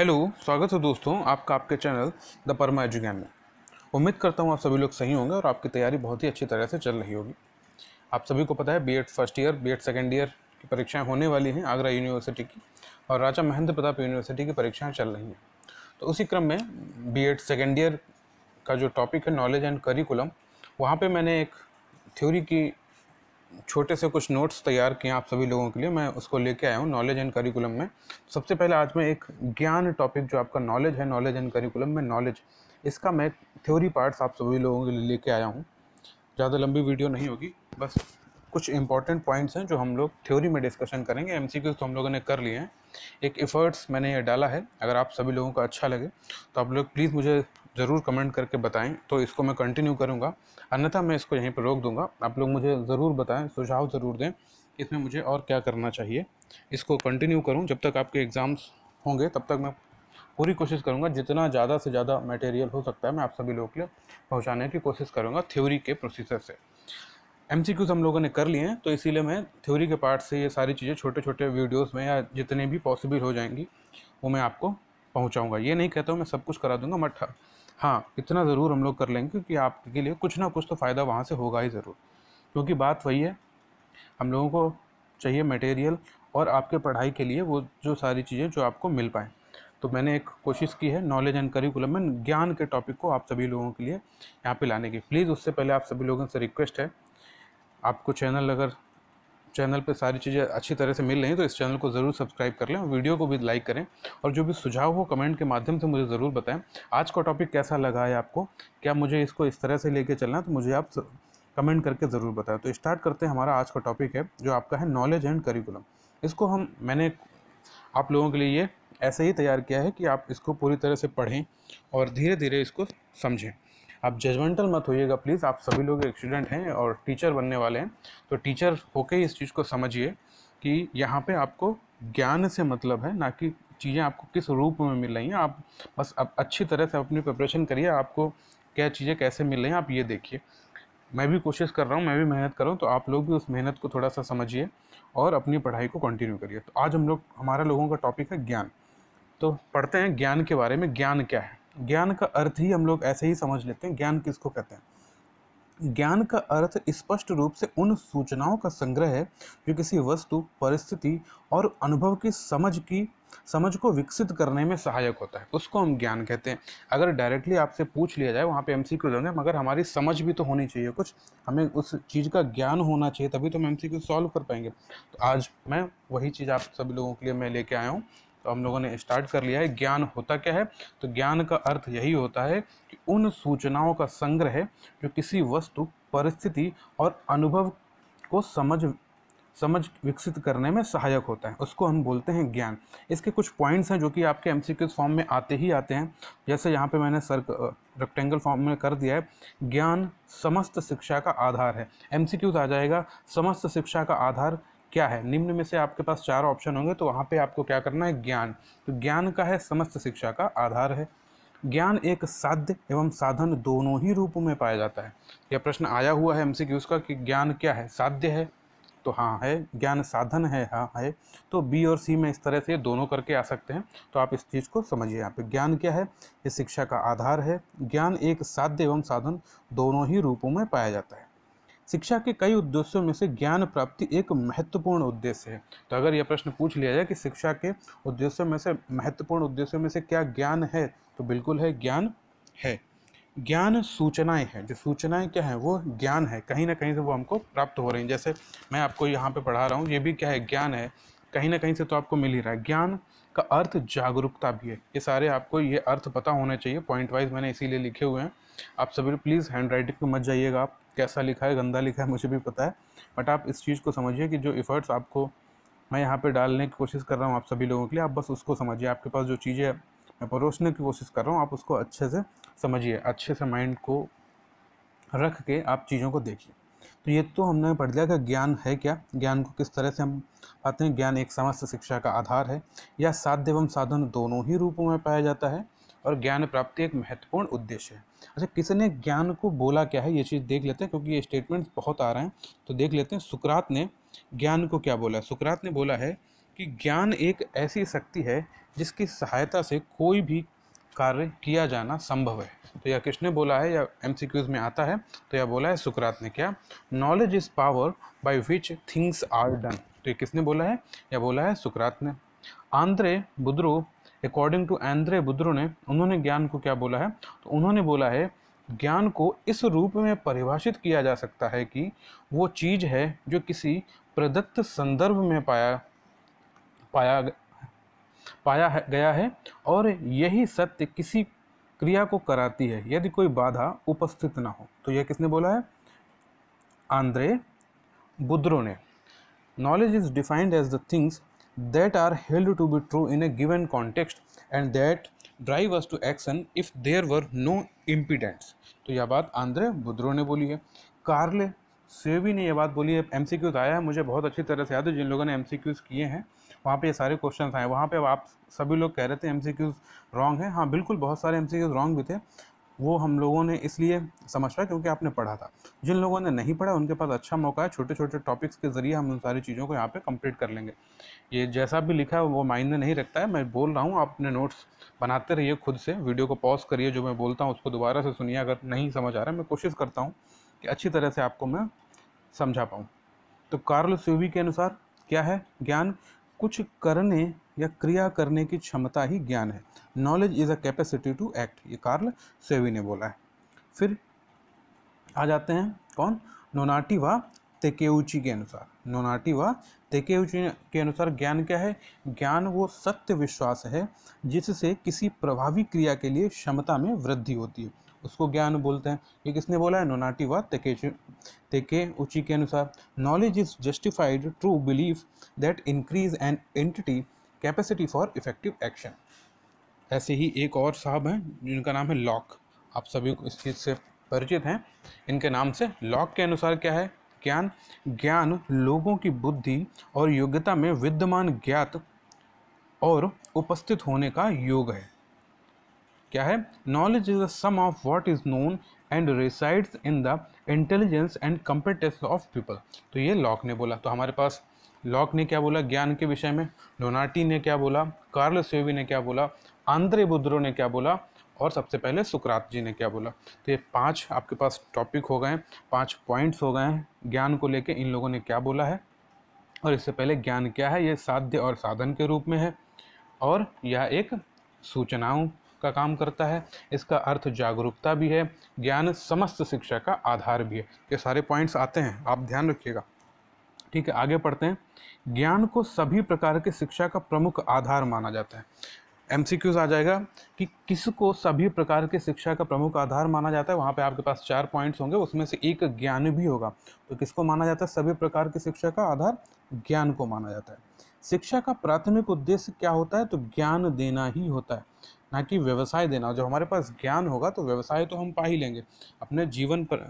hello स्वागत है दोस्तों आपका आपके चैनल द परमा एजुकैन में उम्मीद करता हूँ आप सभी लोग सही होंगे और आपकी तैयारी बहुत ही अच्छी तरह से चल रही होगी आप सभी को पता है BEd first year BEd second year की परीक्षाएं होने वाली हैं आगरा यूनिवर्सिटी की और राजा महेंद्र प्रताप यूनिवर्सिटी की परीक्षाएँ चल रही हैं तो उसी क्रम में बी एड सेकेंड ईयर का जो टॉपिक है नॉलेज एंड करिकुलम वहाँ पर मैंने एक थ्योरी की छोटे से कुछ नोट्स तैयार किए आप सभी लोगों के लिए मैं उसको लेके आया हूँ नॉलेज एंड करिकुलम में तो सबसे पहले आज मैं एक ज्ञान टॉपिक जो आपका नॉलेज है नॉलेज एंड करिकुलम में नॉलेज इसका मैं थ्योरी पार्ट्स आप सभी लोगों के लिए लेके आया हूँ ज़्यादा लंबी वीडियो नहीं होगी बस कुछ इंपॉर्टेंट पॉइंट्स हैं जो हम लोग थ्योरी में डिस्कशन करेंगे एम तो हम लोगों ने कर लिए हैं एक एफर्ट्स मैंने ये डाला है अगर आप सभी लोगों को अच्छा लगे तो आप लोग प्लीज़ मुझे ज़रूर कमेंट करके बताएं तो इसको मैं कंटिन्यू करूँगा अन्यथा मैं इसको यहीं पर रोक दूंगा आप लोग मुझे ज़रूर बताएं सुझाव ज़रूर दें इसमें मुझे और क्या करना चाहिए इसको कंटिन्यू करूँ जब तक आपके एग्ज़ाम्स होंगे तब तक मैं पूरी कोशिश करूंगा जितना ज़्यादा से ज़्यादा मटेरियल हो सकता है मैं आप सभी लोगों के लिए पहुँचाने की कोशिश करूँगा थ्योरी के प्रोसीजर से एम हम लोगों ने कर लिए हैं तो इसीलिए मैं थ्योरी के पार्ट से ये सारी चीज़ें छोटे छोटे वीडियोज़ में या जितने भी पॉसिबल हो जाएंगी वो मैं आपको पहुँचाऊँगा ये नहीं कहता हूँ मैं सब कुछ करा दूँगा बट हाँ इतना ज़रूर हम लोग कर लेंगे क्योंकि आपके लिए कुछ ना कुछ तो फ़ायदा वहाँ से होगा ही ज़रूर क्योंकि बात वही है हम लोगों को चाहिए मटेरियल और आपके पढ़ाई के लिए वो जो सारी चीज़ें जो आपको मिल पाएँ तो मैंने एक कोशिश की है नॉलेज एंड करिकुलम में ज्ञान के टॉपिक को आप सभी लोगों के लिए यहाँ पे लाने की प्लीज़ उससे पहले आप सभी लोगों से रिक्वेस्ट है आपको चैनल अगर चैनल पे सारी चीज़ें अच्छी तरह से मिल रही हैं तो इस चैनल को ज़रूर सब्सक्राइब कर लें वीडियो को भी लाइक करें और जो भी सुझाव हो कमेंट के माध्यम से मुझे ज़रूर बताएं आज का टॉपिक कैसा लगा है आपको क्या मुझे इसको इस तरह से लेके चलना है तो मुझे आप कमेंट करके ज़रूर बताएं तो स्टार्ट करते हैं हमारा आज का टॉपिक है जो आपका है नॉलेज एंड करिकुलम इसको हम मैंने आप लोगों के लिए ये ऐसे ही तैयार किया है कि आप इसको पूरी तरह से पढ़ें और धीरे धीरे इसको समझें आप जजमेंटल मत होइएगा प्लीज़ आप सभी लोग एक स्टूडेंट हैं और टीचर बनने वाले हैं तो टीचर होके इस चीज़ को समझिए कि यहाँ पे आपको ज्ञान से मतलब है ना कि चीज़ें आपको किस रूप में मिल रही हैं आप बस आप अच्छी तरह से अपनी प्रिपरेशन करिए आपको क्या चीज़ें कैसे मिल रही हैं आप ये देखिए मैं भी कोशिश कर रहा हूँ मैं भी मेहनत कर रहा हूँ तो आप लोग भी उस मेहनत को थोड़ा सा समझिए और अपनी पढ़ाई को कंटिन्यू करिए तो आज हम लोग हमारा लोगों का टॉपिक है ज्ञान तो पढ़ते हैं ज्ञान के बारे में ज्ञान क्या है ज्ञान का अर्थ ही हम लोग ऐसे ही समझ लेते हैं ज्ञान किसको कहते हैं ज्ञान का अर्थ स्पष्ट रूप से उन सूचनाओं का संग्रह है जो किसी वस्तु परिस्थिति और अनुभव की समझ की समझ को विकसित करने में सहायक होता है उसको हम ज्ञान कहते हैं अगर डायरेक्टली आपसे पूछ लिया जाए वहाँ पे एम सी क्यू देंगे मगर हमारी समझ भी तो होनी चाहिए कुछ हमें उस चीज़ का ज्ञान होना चाहिए तभी तो हम एम सी सॉल्व कर पाएंगे तो आज मैं वही चीज़ आप सभी लोगों के लिए मैं लेके आया हूँ तो हम लोगों ने स्टार्ट कर लिया है ज्ञान होता क्या है तो ज्ञान का अर्थ यही होता है कि उन सूचनाओं का संग्रह जो किसी वस्तु परिस्थिति और अनुभव को समझ समझ विकसित करने में सहायक होता है उसको हम बोलते हैं ज्ञान इसके कुछ पॉइंट्स हैं जो कि आपके एम फॉर्म में आते ही आते हैं जैसे यहाँ पे मैंने सर रेक्टेंगल फॉर्म में कर दिया है ज्ञान समस्त शिक्षा का आधार है एम आ जाएगा समस्त शिक्षा का आधार क्या है निम्न में से आपके पास चार ऑप्शन होंगे तो वहाँ पे आपको क्या करना है ज्ञान तो ज्ञान का है समस्त शिक्षा का आधार है ज्ञान एक साध्य एवं साधन दोनों ही रूपों में पाया जाता है यह प्रश्न आया हुआ है हमसे कि उसका कि ज्ञान क्या है साध्य है तो हाँ है ज्ञान साधन है हाँ है तो बी और सी में इस तरह से दोनों करके आ सकते हैं तो आप इस चीज़ को समझिए यहाँ पे ज्ञान क्या है ये शिक्षा का आधार है ज्ञान एक साध्य एवं साधन दोनों ही रूपों में पाया जाता है शिक्षा के कई उद्देश्यों में से ज्ञान प्राप्ति एक महत्वपूर्ण उद्देश्य है तो अगर यह प्रश्न पूछ लिया जाए कि शिक्षा के उद्देश्यों में से महत्वपूर्ण उद्देश्यों में से क्या ज्ञान है तो बिल्कुल है ज्ञान है ज्ञान सूचनाएं हैं जो सूचनाएं क्या हैं वो ज्ञान है कहीं ना कहीं से वो हमको प्राप्त हो रही हैं जैसे मैं आपको यहाँ पे पढ़ा रहा हूँ ये भी क्या है ज्ञान है कहीं ना कहीं से तो आपको मिल ही रहा है ज्ञान का अर्थ जागरूकता भी है ये सारे आपको ये अर्थ पता होना चाहिए पॉइंट वाइज मैंने इसीलिए लिखे हुए हैं आप सभी प्लीज़ हैंड राइटिंग मत जाइएगा आप कैसा लिखा है गंदा लिखा है मुझे भी पता है बट आप इस चीज़ को समझिए कि जो इफ़र्ट्स आपको मैं यहाँ पे डालने की कोशिश कर रहा हूँ आप सभी लोगों के लिए आप बस उसको समझिए आपके पास जो चीज़ें मैं परोसने की कोशिश कर रहा हूँ आप उसको अच्छे से समझिए अच्छे से माइंड को रख के आप चीज़ों को देखिए तो ये तो हमने पढ़ लिया कि ज्ञान है क्या ज्ञान को किस तरह से हम पाते हैं ज्ञान एक समस्त शिक्षा का आधार है या साध्य एवं साधन दोनों ही रूपों में पाया जाता है और ज्ञान प्राप्ति एक महत्वपूर्ण उद्देश्य है अच्छा किसने ज्ञान को बोला क्या है ये चीज़ देख लेते हैं क्योंकि ये स्टेटमेंट्स बहुत आ रहे हैं तो देख लेते हैं सुकरात ने ज्ञान को क्या बोला सुकरात ने बोला है कि ज्ञान एक ऐसी शक्ति है जिसकी सहायता से कोई भी कार्य किया जाना संभव है तो यह किसने बोला है या एम में आता है तो यह बोला है सुकरात ने क्या knowledge is power by which things are done तो ये किसने बोला है या बोला है सुकरात ने Andre Boudreau according to Andre Boudreau ने उन्होंने ज्ञान को क्या बोला है तो उन्होंने बोला है ज्ञान को इस रूप में परिभाषित किया जा सकता है कि वो चीज़ है जो किसी प्रदत्त संदर्भ में पाया पाया पाया है, गया है और यही सत्य किसी क्रिया को कराती है यदि कोई बाधा उपस्थित ना हो तो यह किसने बोला है आंद्रे बुद्रो ने knowledge is defined as the things that are held to be true in a given context and that drive us to action if there were no impedance तो यह बात आंद्रे बुद्रो ने बोली है कार्ले सेवी ने यह बात बोली है एम सी आया है मुझे बहुत अच्छी तरह से याद है जिन लोगों ने एम किए हैं वहाँ पे ये सारे क्वेश्चन आए वहाँ पे आप सभी लोग कह रहे थे एम सी रॉन्ग है हाँ बिल्कुल बहुत सारे एम सी रॉन्ग भी थे वो हम लोगों ने इसलिए समझ पाए क्योंकि आपने पढ़ा था जिन लोगों ने नहीं पढ़ा उनके पास अच्छा मौका है छोटे छोटे टॉपिक्स के ज़रिए हम उन सारी चीज़ों को यहाँ पे कंप्लीट कर लेंगे ये जैसा भी लिखा है वो माइंड में नहीं रखता है मैं बोल रहा हूँ आप अपने नोट्स बनाते रहिए खुद से वीडियो को पॉज करिए जो मैं बोलता हूँ उसको दोबारा से सुनिए अगर नहीं समझ आ रहा है मैं कोशिश करता हूँ कि अच्छी तरह से आपको मैं समझा पाऊँ तो कार्ल स्यूवी के अनुसार क्या है ज्ञान कुछ करने या क्रिया करने की क्षमता ही ज्ञान है knowledge is a capacity to act ये कार्ल सेवी ने बोला है फिर आ जाते हैं कौन नोनाटी व तेकेउची के अनुसार नोनाटी व तेकेउची के अनुसार ज्ञान क्या है ज्ञान वो सत्य विश्वास है जिससे किसी प्रभावी क्रिया के लिए क्षमता में वृद्धि होती है उसको ज्ञान बोलते हैं ये किसने बोला है नोनाटी व तेके तेके उची के अनुसार knowledge is justified true believe that increase an entity capacity for effective action ऐसे ही एक और साहब हैं जिनका नाम है लॉक आप सभी को इस चीज़ से परिचित हैं इनके नाम से लॉक के अनुसार क्या है ज्ञान ज्ञान लोगों की बुद्धि और योग्यता में विद्यमान ज्ञात और उपस्थित होने का योग है क्या है knowledge is the sum of what is known and resides in the intelligence and competence of people तो ये लॉक ने बोला तो हमारे पास लॉक ने क्या बोला ज्ञान के विषय में डोनाटी ने क्या बोला कार्ल सेवी ने क्या बोला आंद्रे बुद्रो ने क्या बोला और सबसे पहले सुकरात जी ने क्या बोला तो ये पांच आपके पास टॉपिक हो गए पांच पॉइंट्स हो गए हैं ज्ञान को लेके इन लोगों ने क्या बोला है और इससे पहले ज्ञान क्या है ये साध्य और साधन के रूप में है और यह एक सूचनाओं का काम करता है इसका अर्थ जागरूकता भी है ज्ञान समस्त शिक्षा का आधार भी है ये सारे पॉइंट्स आते हैं आप ध्यान रखिएगा ठीक है आगे पढ़ते हैं ज्ञान को सभी प्रकार के शिक्षा का प्रमुख आधार माना जाता है एम आ जाएगा कि किसको सभी प्रकार के शिक्षा का प्रमुख आधार माना जाता है वहाँ पे आपके पास चार पॉइंट्स होंगे उसमें से एक ज्ञान भी होगा तो किसको माना जाता है सभी प्रकार की शिक्षा का आधार ज्ञान को माना जाता है शिक्षा का प्राथमिक उद्देश्य क्या होता है तो ज्ञान देना ही होता है ना कि व्यवसाय देना जब हमारे पास ज्ञान होगा तो व्यवसाय तो हम पा ही लेंगे अपने जीवन पर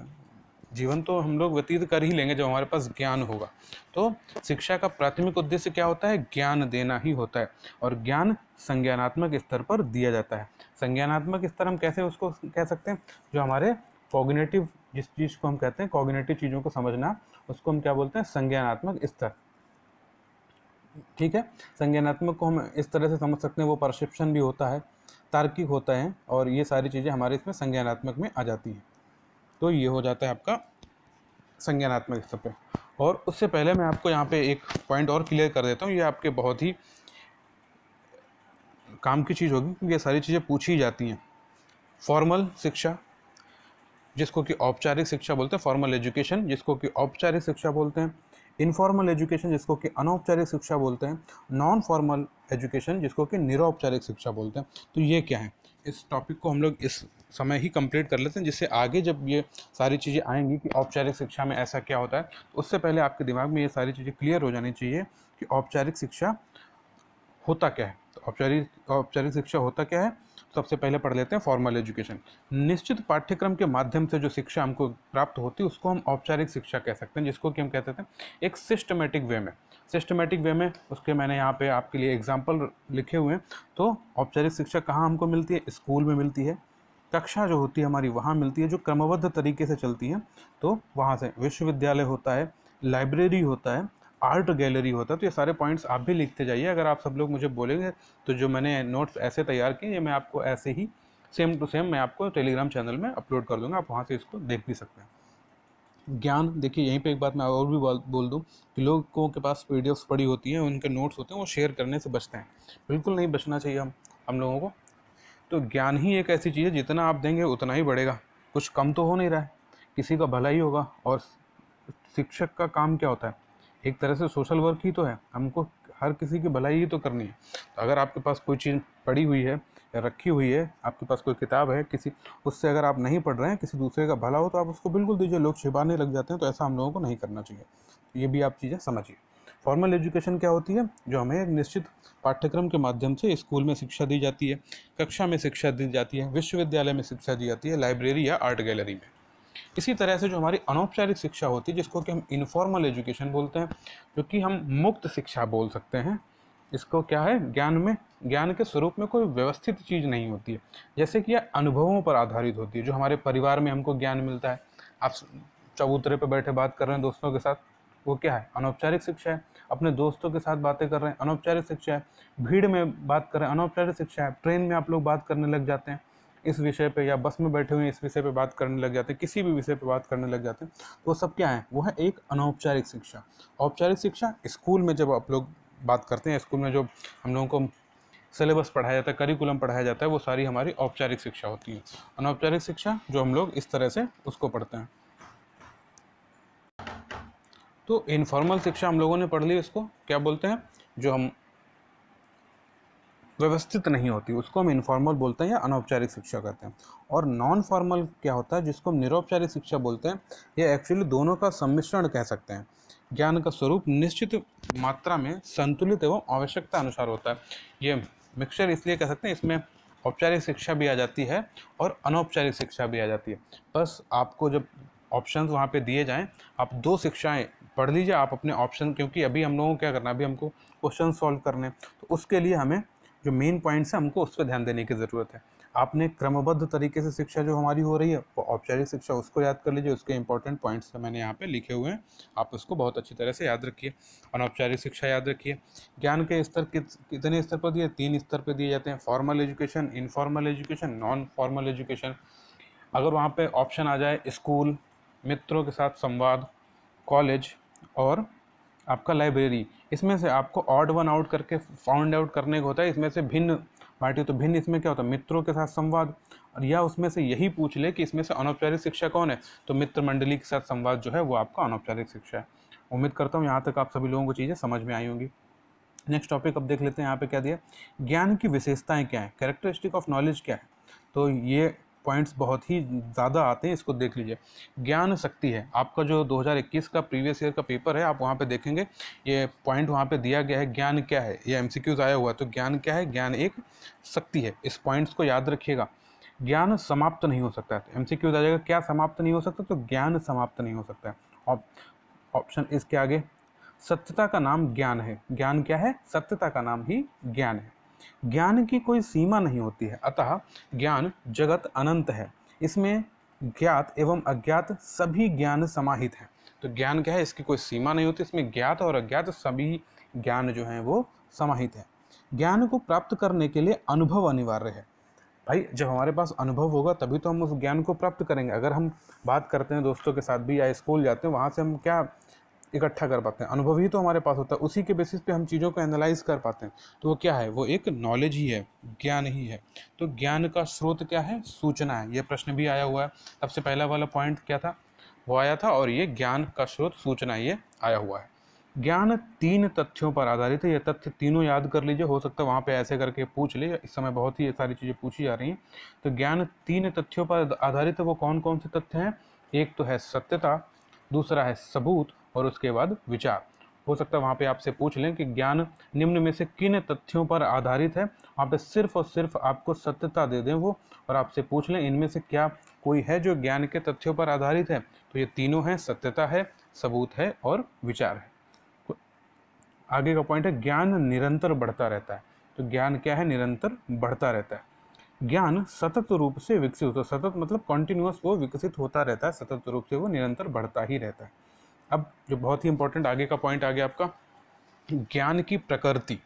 जीवन तो हम लोग व्यतीत कर ही लेंगे जब हमारे पास ज्ञान होगा तो शिक्षा का प्राथमिक उद्देश्य क्या होता है ज्ञान देना ही होता है और ज्ञान संज्ञानात्मक स्तर पर दिया जाता है संज्ञानात्मक स्तर हम कैसे उसको कह सकते हैं जो हमारे कॉग्नेटिव जिस चीज़ को हम कहते हैं कॉग्नेटिव चीज़ों को समझना उसको हम क्या बोलते हैं संज्ञानात्मक स्तर ठीक है संज्ञानात्मक को हम इस तरह से समझ सकते हैं वो परसेप्शन भी होता है तार्किक होता है और ये सारी चीज़ें हमारे इसमें संज्ञानात्मक में आ जाती हैं तो ये हो जाता है आपका संज्ञानात्मक स्तर पे और उससे पहले मैं आपको यहाँ पे एक पॉइंट और क्लियर कर देता हूँ ये आपके बहुत ही काम की चीज़ होगी क्योंकि ये सारी चीज़ें पूछी जाती हैं फॉर्मल शिक्षा जिसको कि औपचारिक शिक्षा बोलते हैं फॉर्मल एजुकेशन जिसको कि औपचारिक शिक्षा बोलते हैं इनफॉर्मल एजुकेशन जिसको कि अनौपचारिक शिक्षा बोलते हैं नॉन फॉर्मल एजुकेशन जिसको कि निरौपचारिक शिक्षा बोलते हैं तो ये क्या है इस टॉपिक को हम लोग इस समय ही कंप्लीट कर लेते हैं जिससे आगे जब ये सारी चीज़ें आएंगी कि औपचारिक शिक्षा में ऐसा क्या होता है तो उससे पहले आपके दिमाग में ये सारी चीज़ें क्लियर हो जानी चाहिए कि औपचारिक शिक्षा होता क्या है तो औपचारिक औपचारिक शिक्षा होता क्या है सबसे पहले पढ़ लेते हैं फॉर्मल एजुकेशन निश्चित पाठ्यक्रम के माध्यम से जो शिक्षा हमको प्राप्त होती है उसको हम औपचारिक शिक्षा कह सकते हैं जिसको कि हम कहते थे एक सिस्टमेटिक वे में सिस्टमेटिक वे में उसके मैंने यहाँ पे आपके लिए एग्जाम्पल लिखे हुए हैं तो औपचारिक शिक्षा कहाँ हमको मिलती है स्कूल में मिलती है कक्षा जो होती है हमारी वहाँ मिलती है जो क्रमबद्ध तरीके से चलती है तो वहाँ से विश्वविद्यालय होता है लाइब्रेरी होता है आर्ट गैलरी होता तो ये सारे पॉइंट्स आप भी लिखते जाइए अगर आप सब लोग मुझे बोलेंगे तो जो मैंने नोट्स ऐसे तैयार किए ये मैं आपको ऐसे ही सेम टू सेम मैं आपको टेलीग्राम चैनल में अपलोड कर दूंगा आप वहाँ से इसको देख भी सकते हैं ज्ञान देखिए यहीं पे एक बात मैं और भी बोल दूँ कि लोगों के पास पी पड़ी होती हैं उनके नोट्स होते हैं वो शेयर करने से बचते हैं बिल्कुल नहीं बचना चाहिए हम हम लोगों को तो ज्ञान ही एक ऐसी चीज़ है जितना आप देंगे उतना ही बढ़ेगा कुछ कम तो हो नहीं रहा है किसी का भला ही होगा और शिक्षक का काम क्या होता है एक तरह से सोशल वर्क ही तो है हमको हर किसी की भलाई ही तो करनी है तो अगर आपके पास कोई चीज़ पड़ी हुई है या रखी हुई है आपके पास कोई किताब है किसी उससे अगर आप नहीं पढ़ रहे हैं किसी दूसरे का भला हो तो आप उसको बिल्कुल दीजिए लोग छिपाने लग जाते हैं तो ऐसा हम लोगों को नहीं करना चाहिए ये भी आप चीज़ें समझिए फॉर्मल एजुकेशन क्या होती है जो हमें एक निश्चित पाठ्यक्रम के माध्यम से स्कूल में शिक्षा दी जाती है कक्षा में शिक्षा दी जाती है विश्वविद्यालय में शिक्षा दी जाती है लाइब्रेरी या आर्ट गैलरी में इसी तरह से जो हमारी अनौपचारिक शिक्षा होती है जिसको कि हम इनफॉर्मल एजुकेशन बोलते हैं जो कि हम मुक्त शिक्षा बोल सकते हैं इसको क्या है ज्ञान में ज्ञान के स्वरूप में कोई व्यवस्थित चीज़ नहीं होती है जैसे कि यह अनुभवों पर आधारित होती है जो हमारे परिवार में हमको ज्ञान मिलता है आप चबूतरे पर बैठे बात कर रहे हैं दोस्तों के साथ वो क्या है अनौपचारिक शिक्षा है अपने दोस्तों के साथ बातें कर रहे हैं अनौपचारिक शिक्षा है भीड़ में बात कर रहे हैं अनौपचारिक शिक्षा है ट्रेन में आप लोग बात करने लग जाते हैं इस विषय पे या बस में बैठे हुए इस विषय पे बात करने लग जाते हैं किसी भी विषय पे बात करने लग जाते हैं तो वो सब क्या है वो है एक अनौपचारिक शिक्षा औपचारिक शिक्षा स्कूल में जब आप लोग बात करते हैं स्कूल में जो हम लोगों को सिलेबस पढ़ाया जाता है करिकुलम पढ़ाया जाता है वो सारी हमारी औपचारिक शिक्षा होती है अनौपचारिक शिक्षा जो हम लोग इस तरह से उसको पढ़ते हैं तो इनफॉर्मल शिक्षा हम लोगों ने पढ़ ली इसको क्या बोलते हैं जो हम व्यवस्थित नहीं होती उसको हम इनफॉर्मल बोलते हैं या अनौपचारिक शिक्षा कहते हैं और नॉन फॉर्मल क्या होता है जिसको हम निरौपचारिक शिक्षा बोलते हैं ये एक्चुअली दोनों का सम्मिश्रण कह सकते हैं ज्ञान का स्वरूप निश्चित मात्रा में संतुलित एवं आवश्यकता अनुसार होता है ये मिक्सचर इसलिए कह सकते हैं इसमें औपचारिक शिक्षा भी आ जाती है और अनौपचारिक शिक्षा भी आ जाती है बस आपको जब ऑप्शन वहाँ पे दिए जाएँ आप दो शिक्षाएँ पढ़ लीजिए आप अपने ऑप्शन क्योंकि अभी हम लोगों को क्या करना है अभी हमको क्वेश्चन सॉल्व करने तो उसके लिए हमें जो मेन पॉइंट्स हैं हमको उस पर ध्यान देने की ज़रूरत है आपने क्रमबद्ध तरीके से शिक्षा जो हमारी हो रही है वो औपचारिक शिक्षा उसको याद कर लीजिए उसके इंपॉर्टेंट पॉइंट्स तो मैंने यहाँ पे लिखे हुए हैं आप उसको बहुत अच्छी तरह से याद रखिए अनौपचारिक शिक्षा याद रखिए ज्ञान के स्तर कितने स्तर पर दिए तीन स्तर पर दिए जाते हैं formal education informal education non formal education अगर वहाँ पर ऑप्शन आ जाए स्कूल मित्रों के साथ संवाद कॉलेज और आपका लाइब्रेरी इसमें से आपको ऑड वन आउट करके फाउंड आउट करने को होता है इसमें से भिन्न पार्टी तो भिन्न इसमें क्या होता है मित्रों के साथ संवाद और या उसमें से यही पूछ ले कि इसमें से अनौपचारिक शिक्षा कौन है तो मित्र मंडली के साथ संवाद जो है वो आपका अनौपचारिक शिक्षा है उम्मीद करता हूँ यहाँ तक आप सभी लोगों को चीज़ें समझ में आई होंगी नेक्स्ट टॉपिक अब देख लेते हैं यहाँ पे क्या दिया ज्ञान की विशेषताएं क्या है कैरेक्टरिस्टिक ऑफ नॉलेज क्या है तो ये पॉइंट्स बहुत ही ज़्यादा आते हैं इसको देख लीजिए ज्ञान शक्ति है आपका जो 2021 का प्रीवियस ईयर का पेपर है आप वहाँ पे देखेंगे ये पॉइंट वहाँ पे दिया गया है ज्ञान क्या है ये एम आया हुआ है तो ज्ञान क्या है ज्ञान एक शक्ति है इस पॉइंट्स को याद रखिएगा ज्ञान समाप्त नहीं हो सकता है सी एम आ जाएगा क्या समाप्त नहीं हो सकता तो ज्ञान समाप्त नहीं हो सकता है ऑप्शन इसके आगे सत्यता का नाम ज्ञान है ज्ञान क्या है सत्यता का नाम ही ज्ञान है ज्ञान की कोई सीमा नहीं होती है अतः ज्ञान जगत अनंत है इसमें ज्ञात एवं अज्ञात सभी ज्ञान समाहित हैं तो ज्ञान क्या है इसकी कोई सीमा नहीं होती इसमें ज्ञात और अज्ञात सभी ज्ञान जो हैं वो समाहित हैं ज्ञान को प्राप्त करने के लिए अनुभव अनिवार्य है भाई जब हमारे पास अनुभव होगा तभी तो हम उस ज्ञान को प्राप्त करेंगे अगर हम बात करते हैं दोस्तों के साथ भी या स्कूल जाते हैं वहाँ से हम क्या इकट्ठा कर पाते हैं अनुभव ही तो हमारे पास होता है उसी के बेसिस पे हम चीज़ों को एनालाइज कर पाते हैं तो वो क्या है वो एक नॉलेज ही है ज्ञान ही है तो ज्ञान का स्रोत क्या है सूचना है ये प्रश्न भी आया हुआ है सबसे पहला वाला पॉइंट क्या था वो आया था और ये ज्ञान का स्रोत सूचना ये आया हुआ है ज्ञान तीन तथ्यों पर आधारित है ये तथ्य तीनों याद कर लीजिए हो सकता है वहाँ पे ऐसे करके पूछ ले इस समय बहुत ही ये सारी चीज़ें पूछी जा रही हैं तो ज्ञान तीन तथ्यों पर आधारित है वो कौन कौन से तथ्य हैं एक तो है सत्यता दूसरा है सबूत और उसके बाद विचार हो सकता है वहाँ पे आपसे पूछ लें कि ज्ञान निम्न में से किन तथ्यों पर आधारित है वहाँ पे सिर्फ और सिर्फ आपको सत्यता दे दें वो और आपसे पूछ लें इनमें से क्या कोई है जो ज्ञान के तथ्यों पर आधारित है तो ये तीनों हैं सत्यता है सबूत है और विचार है आगे का पॉइंट है ज्ञान निरंतर बढ़ता रहता है तो ज्ञान क्या है निरंतर बढ़ता रहता है ज्ञान सतत रूप से विकसित होता है सतत मतलब कॉन्टिन्यूस वो विकसित होता रहता है सतत रूप से वो निरंतर बढ़ता ही रहता है अब जो बहुत ही इंपॉर्टेंट आगे का पॉइंट आ गया आपका ज्ञान की प्रकृति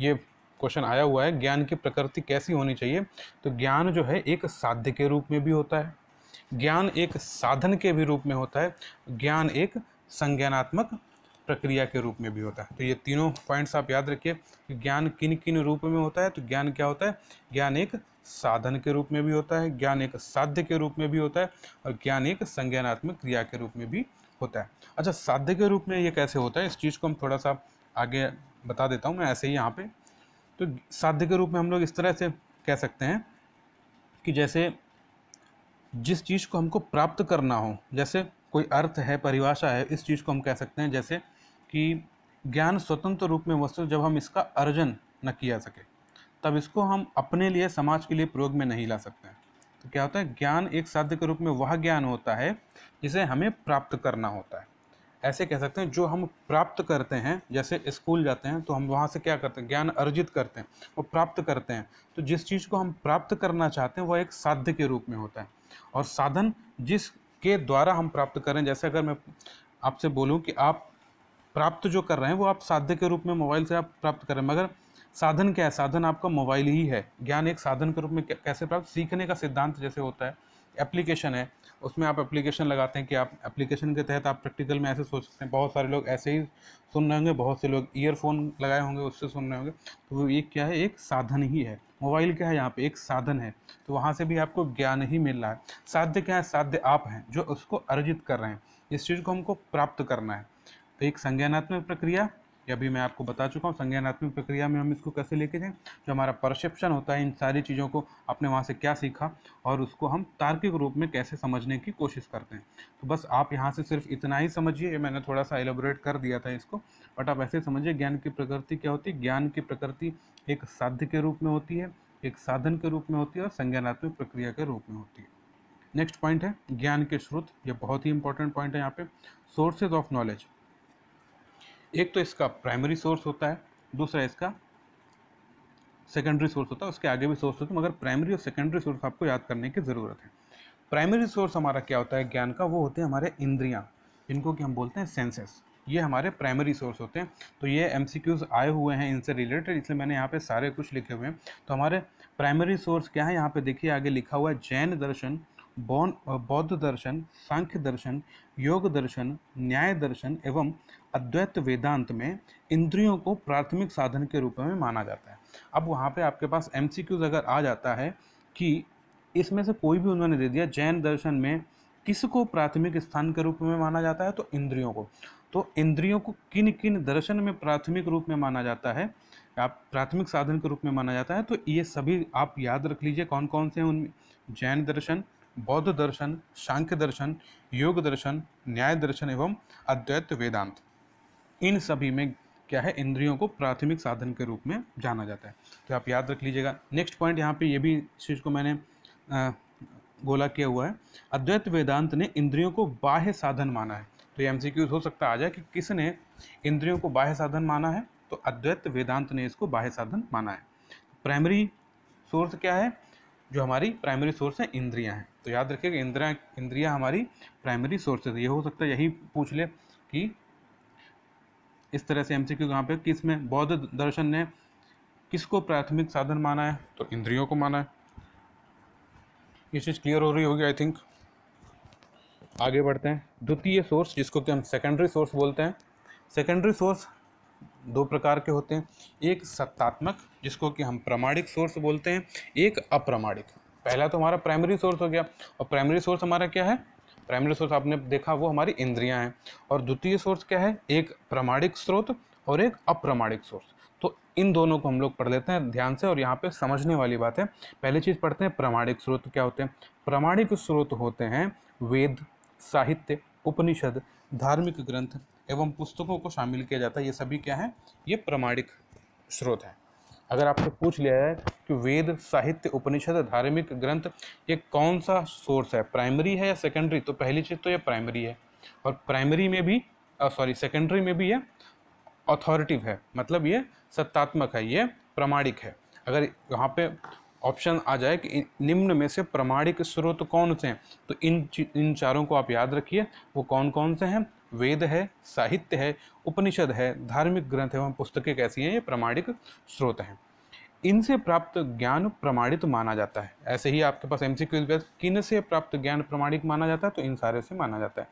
ये क्वेश्चन आया हुआ है ज्ञान की प्रकृति कैसी होनी चाहिए तो ज्ञान जो है एक साध्य के रूप में भी होता है ज्ञान एक साधन के भी रूप में होता है ज्ञान एक संज्ञानात्मक प्रक्रिया के रूप में भी होता है तो ये तीनों पॉइंट्स आप याद रखिए कि ज्ञान किन किन रूप में होता है तो ज्ञान क्या होता है ज्ञान एक साधन के रूप में भी होता है ज्ञान एक साध्य के रूप में भी होता है और ज्ञान एक संज्ञानात्मक क्रिया के रूप में भी होता है अच्छा साध्य के रूप में ये कैसे होता है इस चीज़ को हम थोड़ा सा आगे बता देता हूँ मैं ऐसे ही यहाँ पे तो साध्य के रूप में हम लोग इस तरह से कह सकते हैं कि जैसे जिस चीज़ को हमको प्राप्त करना हो जैसे कोई अर्थ है परिभाषा है इस चीज़ को हम कह सकते हैं जैसे कि ज्ञान स्वतंत्र रूप में वस्तु जब हम इसका अर्जन न किया सके तब इसको हम अपने लिए समाज के लिए प्रयोग में नहीं ला सकते हैं तो क्या होता है ज्ञान एक साध्य के रूप में वह ज्ञान होता है जिसे हमें प्राप्त करना होता है ऐसे कह सकते हैं जो हम प्राप्त करते हैं जैसे स्कूल जाते हैं तो हम वहाँ से क्या करते हैं ज्ञान अर्जित करते हैं और प्राप्त करते हैं तो जिस चीज़ को हम प्राप्त करना चाहते हैं वह एक साध्य के रूप में होता है और साधन जिस के द्वारा हम प्राप्त करें जैसे अगर मैं आपसे बोलूँ कि आप प्राप्त जो कर रहे हैं वो आप साध्य के रूप में मोबाइल से आप प्राप्त करें मगर साधन क्या है साधन आपका मोबाइल ही है ज्ञान एक साधन के रूप में कैसे प्राप्त सीखने का सिद्धांत जैसे होता है एप्लीकेशन है उसमें आप एप्लीकेशन लगाते हैं कि आप एप्लीकेशन के तहत आप प्रैक्टिकल में ऐसे सोच सकते हैं बहुत सारे लोग ऐसे ही सुन रहे होंगे बहुत से लोग ईयरफोन लगाए होंगे उससे सुन रहे होंगे तो ये क्या है एक साधन ही है मोबाइल क्या है यहाँ पे एक साधन है तो वहाँ से भी आपको ज्ञान ही मिल रहा है साध्य क्या है साध्य आप हैं जो उसको अर्जित कर रहे हैं इस चीज़ को हमको प्राप्त करना है तो एक संज्ञानात्मक प्रक्रिया यह भी मैं आपको बता चुका हूँ संज्ञानात्मक प्रक्रिया में हम इसको कैसे लेके जाएँ जो हमारा परसेप्शन होता है इन सारी चीज़ों को आपने वहाँ से क्या सीखा और उसको हम तार्किक रूप में कैसे समझने की कोशिश करते हैं तो बस आप यहाँ से सिर्फ इतना ही समझिए मैंने थोड़ा सा एलोबोरेट कर दिया था इसको बट आप ऐसे समझिए ज्ञान की प्रकृति क्या होती है ज्ञान की प्रकृति एक साध्य के रूप में होती है एक साधन के रूप में होती है और संज्ञानात्मक प्रक्रिया के रूप में होती है नेक्स्ट पॉइंट है ज्ञान के स्रोत यह बहुत ही इंपॉर्टेंट पॉइंट है यहाँ पे सोर्सेज ऑफ नॉलेज एक तो इसका प्राइमरी सोर्स होता है दूसरा इसका सेकेंडरी सोर्स होता है उसके आगे भी सोर्स होते हैं मगर प्राइमरी और सेकेंडरी सोर्स आपको याद करने की ज़रूरत है प्राइमरी सोर्स हमारा क्या होता है ज्ञान का वो होते हैं हमारे इंद्रियाँ इनको कि हम बोलते हैं सेंसेस ये हमारे प्राइमरी सोर्स होते हैं तो ये एम आए हुए हैं इनसे रिलेटेड इसलिए मैंने यहाँ पे सारे कुछ लिखे हुए हैं तो हमारे प्राइमरी सोर्स क्या है यहाँ पे देखिए आगे लिखा हुआ है जैन दर्शन बौद्ध दर्शन सांख्य दर्शन योग दर्शन न्याय दर्शन एवं अद्वैत वेदांत में इंद्रियों को प्राथमिक साधन के रूप में माना जाता है अब वहाँ पे आपके पास एम अगर आ जाता है कि इसमें से कोई भी उन्होंने दे दिया जैन दर्शन में किसको प्राथमिक स्थान के रूप में माना जाता है तो इंद्रियों को तो इंद्रियों को किन किन दर्शन में प्राथमिक रूप में माना जाता है आप प्राथमिक साधन के रूप में माना जाता है तो ये सभी आप याद रख लीजिए कौन कौन से हैं उनमें जैन दर्शन बौद्ध दर्शन सांख्य दर्शन योग दर्शन न्याय दर्शन एवं अद्वैत वेदांत इन सभी में क्या है इंद्रियों को प्राथमिक साधन के रूप में जाना जाता है तो आप याद रख लीजिएगा नेक्स्ट पॉइंट यहाँ पे ये भी चीज़ को मैंने गोला किया हुआ है अद्वैत वेदांत ने इंद्रियों को बाह्य साधन माना है तो ये एमसीक्यूज हो सकता आ जाए कि किसने इंद्रियों को बाह्य साधन माना है तो अद्वैत वेदांत ने इसको बाह्य साधन माना है प्राइमरी तो सोर्स क्या है जो हमारी प्राइमरी सोर्स है इंद्रियां हैं तो याद रखिएगा इंद्रियां इंद्रियां हमारी प्राइमरी सोर्सेज तो ये हो सकता है यही पूछ ले कि इस तरह से एम सी क्यू कहाँ पर किस में बौद्ध दर्शन ने किसको प्राथमिक साधन माना है तो इंद्रियों को माना है ये चीज़ क्लियर हो रही होगी आई थिंक आगे बढ़ते हैं द्वितीय सोर्स जिसको कि हम सेकेंडरी सोर्स बोलते हैं सेकेंडरी सोर्स दो प्रकार के होते हैं एक सत्तात्मक जिसको कि हम प्रामाणिक सोर्स बोलते हैं एक अप्रामाणिक पहला तो हमारा प्राइमरी सोर्स हो गया और प्राइमरी सोर्स हमारा क्या है प्राइमरी सोर्स आपने देखा वो हमारी इंद्रियां हैं और द्वितीय सोर्स क्या है एक प्रामाणिक स्रोत और एक अप्रामाणिक सोर्स तो इन दोनों को हम लोग पढ़ लेते हैं ध्यान से और यहाँ पे समझने वाली बात है पहली चीज़ पढ़ते हैं प्रामाणिक स्रोत क्या होते हैं प्रामाणिक स्रोत होते हैं वेद साहित्य उपनिषद धार्मिक ग्रंथ एवं पुस्तकों को शामिल किया जाता है ये सभी क्या है ये प्रमाणिक स्रोत हैं अगर आपसे पूछ लिया जाए कि वेद साहित्य उपनिषद धार्मिक ग्रंथ ये कौन सा सोर्स है प्राइमरी है या सेकेंडरी तो पहली चीज़ तो ये प्राइमरी है और प्राइमरी में भी सॉरी सेकेंडरी में भी ये अथॉरिटिव है मतलब ये सत्तात्मक है ये प्रमाणिक है अगर यहाँ पे ऑप्शन आ जाए कि निम्न में से प्रमाणिक स्रोत कौन से हैं तो इन इन चारों को आप याद रखिए वो कौन कौन से हैं वेद है साहित्य है उपनिषद है धार्मिक ग्रंथ एवं पुस्तकें कैसी हैं ये प्रमाणिक स्रोत हैं इनसे प्राप्त ज्ञान प्रमाणित माना जाता है ऐसे ही आपके पास एम सी किन से प्राप्त ज्ञान प्रमाणिक माना जाता है तो इन सारे से माना जाता है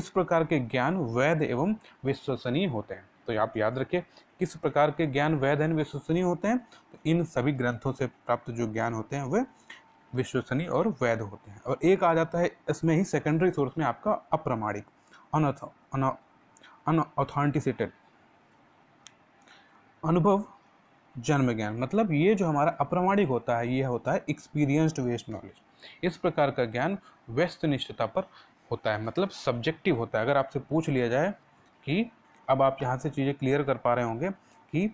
इस प्रकार के ज्ञान वैध एवं विश्वसनीय होते हैं तो आप याद रखिए किस प्रकार के ज्ञान वैध एवं विश्वसनीय होते हैं तो इन सभी ग्रंथों से प्राप्त जो ज्ञान होते हैं वे विश्वसनीय और वैध होते हैं और एक आ जाता है इसमें ही सेकेंडरी सोर्स में आपका अप्रमाणिक अनऑथेंटिसिटेड अनुभव जन्म ज्ञान मतलब ये जो हमारा अप्रमाणिक होता है ये होता है एक्सपीरियंस्ड वेस्ट नॉलेज इस प्रकार का ज्ञान व्यस्तनिष्ठता पर होता है मतलब सब्जेक्टिव होता है अगर आपसे पूछ लिया जाए कि अब आप यहाँ से चीज़ें क्लियर कर पा रहे होंगे कि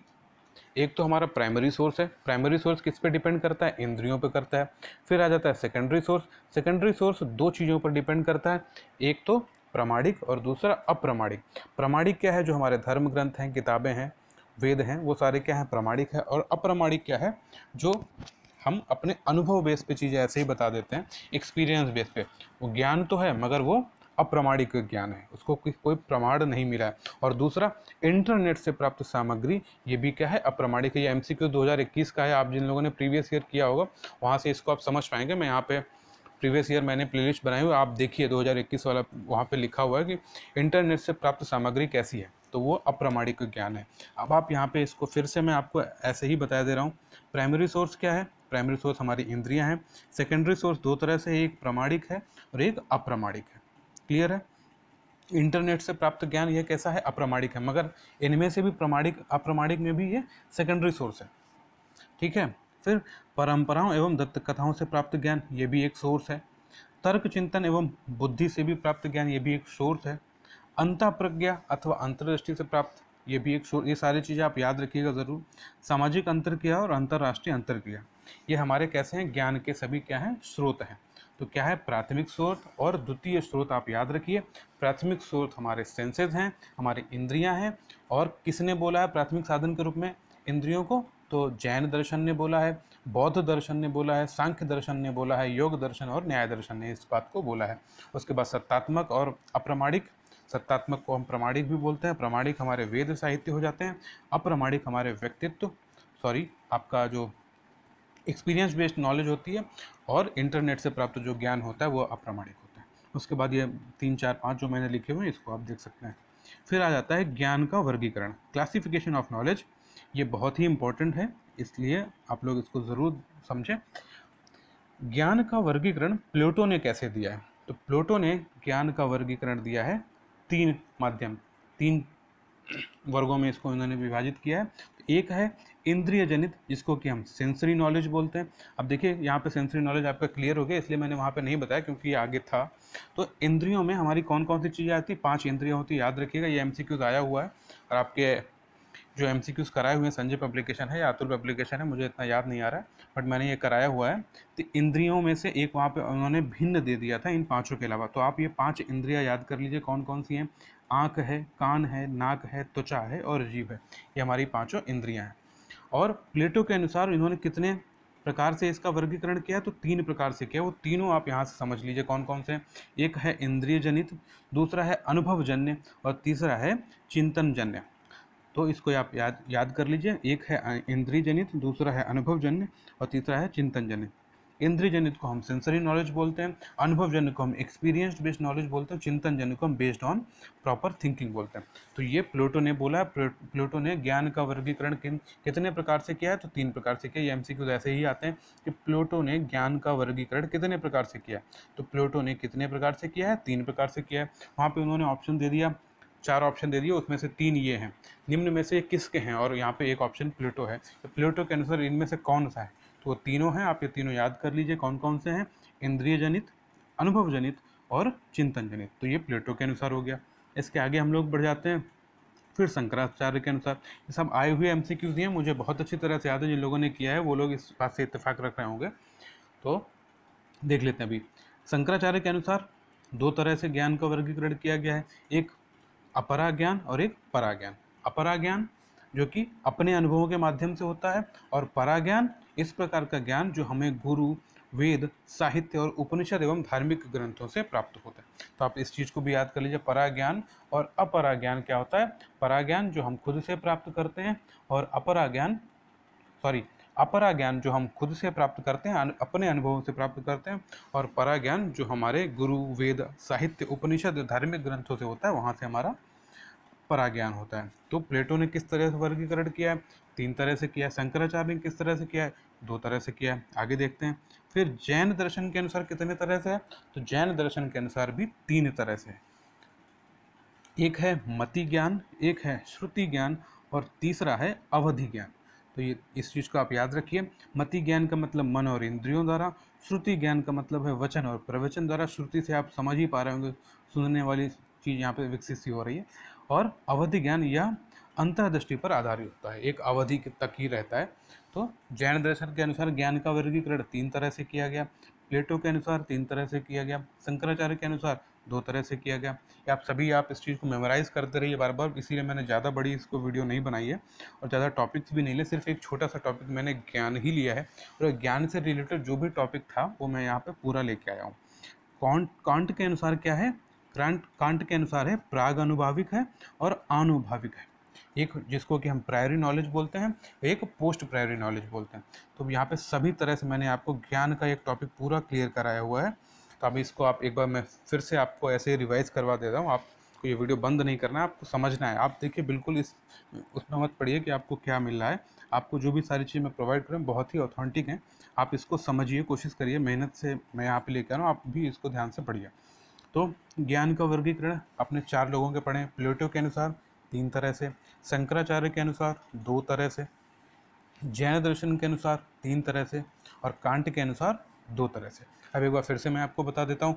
एक तो हमारा प्राइमरी सोर्स है प्राइमरी सोर्स किस पे डिपेंड करता है इंद्रियों पे करता है फिर आ जाता है सेकेंडरी सोर्स सेकेंडरी सोर्स दो चीज़ों पर डिपेंड करता है एक तो प्रामाणिक और दूसरा अप्रामाणिक प्रामाणिक क्या है जो हमारे धर्म ग्रंथ हैं किताबें हैं वेद हैं वो सारे क्या हैं प्रामाणिक है और अप्रामाणिक क्या है जो हम अपने अनुभव बेस पे चीज़ें ऐसे ही बता देते हैं एक्सपीरियंस बेस पे वो ज्ञान तो है मगर वो अप्रामाणिक ज्ञान है उसको कोई प्रमाण नहीं मिला है और दूसरा इंटरनेट से प्राप्त सामग्री ये भी क्या है अप्रामाणिक है या एम सी का है आप जिन लोगों ने प्रीवियस ईयर किया होगा वहाँ से इसको आप समझ पाएंगे मैं यहाँ पर प्रीवियस ईयर मैंने प्लेलिस्ट बनाई हुई आप देखिए 2021 वाला वहाँ पे लिखा हुआ है कि इंटरनेट से प्राप्त सामग्री कैसी है तो वो अप्रामाणिक ज्ञान है अब आप यहाँ पे इसको फिर से मैं आपको ऐसे ही बताया दे रहा हूँ प्राइमरी सोर्स क्या है प्राइमरी सोर्स हमारी इंद्रियाँ हैं सेकेंडरी सोर्स दो तरह से एक प्रामाणिक है और एक अप्रामाणिक है क्लियर है इंटरनेट से प्राप्त ज्ञान यह कैसा है अप्रामाणिक है मगर इनमें से भी प्रामाणिक अप्रामाणिक में भी ये सेकेंडरी सोर्स है ठीक है फिर परंपराओं एवं दत्त कथाओं से प्राप्त ज्ञान ये भी एक सोर्स है तर्क चिंतन एवं बुद्धि से भी प्राप्त ज्ञान ये भी एक सोर्स है अंत प्रज्ञा अथवा अंतर्दृष्टि से प्राप्त ये भी एक सोर्स ये सारी चीज़ें आप याद रखिएगा ज़रूर सामाजिक अंतर्क्रिया और अंतर्राष्ट्रीय अंतर्क्रिया ये हमारे कैसे हैं ज्ञान के सभी क्या हैं स्रोत हैं तो क्या है प्राथमिक स्रोत और द्वितीय स्रोत आप याद रखिए प्राथमिक स्रोत हमारे सेंसेज हैं हमारे इंद्रियां हैं और किसने बोला है प्राथमिक साधन के रूप में इंद्रियों को तो जैन दर्शन ने बोला है बौद्ध दर्शन ने बोला है सांख्य दर्शन ने बोला है योग दर्शन और न्याय दर्शन ने इस बात को बोला है उसके बाद सत्तात्मक और अप्रमाणिक सत्तात्मक को हम प्रमाणिक भी बोलते हैं प्रमाणिक हमारे वेद साहित्य हो जाते हैं अप्रमाणिक हमारे व्यक्तित्व सॉरी आपका जो एक्सपीरियंस बेस्ड नॉलेज होती है और इंटरनेट से प्राप्त जो ज्ञान होता है वो अप्रमाणिक होता है उसके बाद ये तीन चार पाँच जो मैंने लिखे हुए हैं इसको आप देख सकते हैं फिर आ जाता है ज्ञान का वर्गीकरण क्लासिफिकेशन ऑफ नॉलेज ये बहुत ही इम्पोर्टेंट है इसलिए आप लोग इसको ज़रूर समझें ज्ञान का वर्गीकरण प्लूटो ने कैसे दिया है तो प्लूटो ने ज्ञान का वर्गीकरण दिया है तीन माध्यम तीन वर्गों में इसको इन्होंने विभाजित किया है तो एक है इंद्रिय जनित जिसको कि हम सेंसरी नॉलेज बोलते हैं अब देखिए यहाँ पे सेंसरी नॉलेज आपका क्लियर हो गया इसलिए मैंने वहाँ पे नहीं बताया क्योंकि ये आगे था तो इंद्रियों में हमारी कौन कौन सी चीज़ें आती पांच इंद्रियाँ होती याद रखिएगा ये एम आया हुआ है और आपके जो एम सी क्यूज़ कराए हुए हैं संजय पब्लिकेशन है या अतुल पब्लिकेशन है मुझे इतना याद नहीं आ रहा है बट मैंने ये कराया हुआ है तो इंद्रियों में से एक वहाँ पे उन्होंने भिन्न दे दिया था इन पांचों के अलावा तो आप ये पांच इंद्रिया याद कर लीजिए कौन कौन सी हैं आँख है कान है नाक है त्वचा है और जीव है ये हमारी पाँचों इंद्रियाँ हैं और प्लेटो के अनुसार इन्होंने कितने प्रकार से इसका वर्गीकरण किया तो तीन प्रकार से किया वो तीनों आप यहाँ से समझ लीजिए कौन कौन से एक है इंद्रिय जनित दूसरा है अनुभव जन्य और तीसरा है चिंतन जन्य तो इसको आप याद याद कर लीजिए एक है इंद्रियजनित दूसरा है अनुभवजन्य और तीसरा है चिंतनजनित इंद्रियजनित को हम सेंसरी नॉलेज बोलते हैं अनुभवजन्य को हम एक्सपीरियंस बेस्ड नॉलेज बोलते हैं चिंतनजन्य को हम बेस्ड ऑन प्रॉपर थिंकिंग बोलते हैं तो ये प्लूटो ने बोला प्लूटो ने ज्ञान का वर्गीकरण किन कितने प्रकार से किया है तो तीन प्रकार से किया ये एम तो ऐसे ही आते हैं कि प्लूटो ने ज्ञान का वर्गीकरण कितने प्रकार से किया तो प्लूटो ने कितने प्रकार से किया है तीन प्रकार से किया है वहाँ पर उन्होंने ऑप्शन दे दिया चार ऑप्शन दे दिए उसमें से तीन ये हैं निम्न में से किसके हैं और यहाँ पे एक ऑप्शन प्लेटो है तो प्लेटो के अनुसार इनमें से कौन सा है तो वो तीनों हैं आप ये तीनों याद कर लीजिए कौन कौन से हैं इंद्रिय जनित अनुभव जनित और चिंतन जनित तो ये प्लेटो के अनुसार हो गया इसके आगे हम लोग बढ़ जाते हैं फिर शंकराचार्य के अनुसार ये सब आए हुए एम सी क्यूज दिए मुझे बहुत अच्छी तरह से याद है जिन लोगों ने किया है वो लोग इस बात से इतफाक रख रहे होंगे तो देख लेते हैं अभी शंकराचार्य के अनुसार दो तरह से ज्ञान का वर्गीकरण किया गया है एक अपरा ज्ञान और एक परा ज्ञान अपरा ज्ञान जो कि अपने अनुभवों के माध्यम से होता है और परा ज्ञान इस प्रकार का ज्ञान जो हमें गुरु वेद साहित्य और उपनिषद एवं धार्मिक ग्रंथों से प्राप्त होता है तो आप इस चीज़ को भी याद कर लीजिए परा ज्ञान और अपरा ज्ञान क्या होता है परा ज्ञान जो हम खुद से प्राप्त करते हैं और अपरा ज्ञान सॉरी अपरा ज्ञान जो हम खुद से प्राप्त करते हैं अपने अनुभवों से प्राप्त करते हैं और परा ज्ञान जो हमारे गुरु वेद साहित्य उपनिषद धार्मिक ग्रंथों से होता है वहाँ से हमारा परा ज्ञान होता है तो प्लेटो ने किस तरह से वर्गीकरण किया है तीन तरह से किया है शंकराचार्य ने किस तरह से किया है दो तरह से किया है आगे देखते हैं फिर जैन दर्शन के अनुसार कितने तरह से है तो जैन दर्शन के अनुसार भी तीन तरह से एक है मति ज्ञान एक है श्रुति ज्ञान और तीसरा है अवधि ज्ञान तो ये इस चीज़ को आप याद रखिए मति ज्ञान का मतलब मन और इंद्रियों द्वारा श्रुति ज्ञान का मतलब है वचन और प्रवचन द्वारा श्रुति से आप समझ ही पा रहे होंगे सुनने वाली चीज़ यहाँ पे विकसित सी हो रही है और अवधि ज्ञान यह अंतर्दृष्टि पर आधारित होता है एक अवधि तक ही रहता है तो जैन दर्शन के अनुसार ज्ञान का वर्गीकरण तीन तरह से किया गया प्लेटो के अनुसार तीन तरह से किया गया शंकराचार्य के अनुसार दो तरह से किया गया कि आप सभी आप इस चीज़ को मेमोराइज़ करते रहिए बार बार इसीलिए मैंने ज़्यादा बड़ी इसको वीडियो नहीं बनाई है और ज़्यादा टॉपिक्स भी नहीं लिए सिर्फ एक छोटा सा टॉपिक मैंने ज्ञान ही लिया है और ज्ञान से रिलेटेड जो भी टॉपिक था वो मैं यहाँ पर पूरा लेके आया हूँ कॉन्ट कांट के अनुसार क्या है क्रांट कांट के अनुसार है प्राग अनुभाविक है और अनुभाविक है एक जिसको कि हम प्रायरी नॉलेज बोलते हैं एक पोस्ट प्रायरी नॉलेज बोलते हैं तो यहाँ पे सभी तरह से मैंने आपको ज्ञान का एक टॉपिक पूरा क्लियर कराया हुआ है तो अभी इसको आप एक बार मैं फिर से आपको ऐसे रिवाइज करवा दे रहा हूँ आपको ये वीडियो बंद नहीं करना है आपको समझना है आप देखिए बिल्कुल इस उसमें मत पढ़िए कि आपको क्या मिल रहा है आपको जो भी सारी चीज़ मैं प्रोवाइड करूँ बहुत ही ऑथेंटिक हैं आप इसको समझिए कोशिश करिए मेहनत से मैं यहाँ पे लेकर आ रहा हूँ आप भी इसको ध्यान से पढ़िए तो ज्ञान का वर्गीकरण अपने चार लोगों के पढ़े प्लेटो के अनुसार तीन तरह से शंकराचार्य के अनुसार दो तरह से जैन दर्शन के अनुसार तीन तरह से और कांट के अनुसार दो तरह से अब एक बार फिर से मैं आपको बता देता हूँ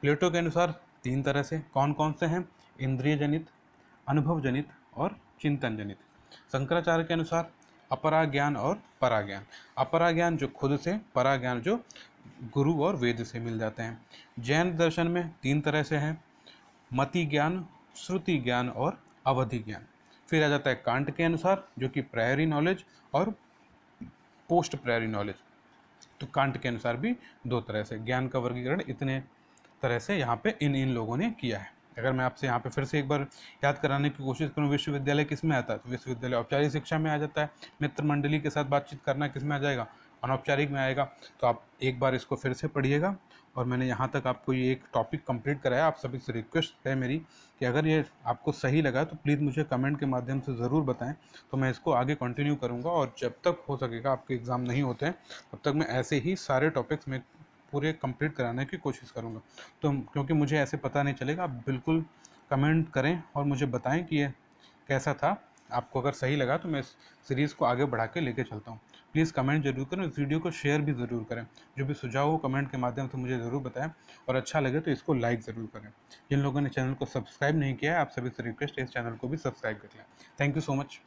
प्लेटो के अनुसार तीन तरह से कौन कौन से हैं इंद्रिय जनित अनुभव जनित और चिंतन जनित शंकराचार्य के अनुसार अपरा ज्ञान और परा ज्ञान अपरा ज्ञान जो खुद से परा ज्ञान जो गुरु और वेद से मिल जाते हैं जैन दर्शन में तीन तरह से हैं मति ज्ञान श्रुति ज्ञान और अवधि ज्ञान फिर आ जाता है कांट के अनुसार जो कि प्रायरी नॉलेज और पोस्ट प्रायरी नॉलेज तो कांट के अनुसार भी दो तरह से ज्ञान का वर्गीकरण इतने तरह से यहाँ पे इन इन लोगों ने किया है अगर मैं आपसे यहाँ पे फिर से एक बार याद कराने की कोशिश करूँ विश्वविद्यालय किस में आता है तो विश्वविद्यालय औपचारिक शिक्षा में आ जाता है मित्र मंडली के साथ बातचीत करना किस में आ जाएगा अनौपचारिक में आएगा तो आप एक बार इसको फिर से पढ़िएगा और मैंने यहाँ तक आपको ये एक टॉपिक कंप्लीट कराया आप सभी से रिक्वेस्ट है मेरी कि अगर ये आपको सही लगा तो प्लीज़ मुझे कमेंट के माध्यम से ज़रूर बताएं तो मैं इसको आगे कंटिन्यू करूँगा और जब तक हो सकेगा आपके एग्ज़ाम नहीं होते हैं तब तक मैं ऐसे ही सारे टॉपिक्स में पूरे कंप्लीट कराने की कोशिश करूँगा तो क्योंकि मुझे ऐसे पता नहीं चलेगा आप बिल्कुल कमेंट करें और मुझे बताएं कि ये कैसा था आपको अगर सही लगा तो मैं इस सीरीज़ को आगे बढ़ा के लेके चलता हूँ प्लीज़ कमेंट जरूर करें इस वीडियो को शेयर भी ज़रूर करें जो भी सुझाव हो कमेंट के माध्यम से मुझे ज़रूर बताएं और अच्छा लगे तो इसको लाइक ज़रूर करें जिन लोगों ने चैनल को सब्सक्राइब नहीं किया है आप सभी से रिक्वेस्ट है इस चैनल को भी सब्सक्राइब कर लें थैंक यू सो मच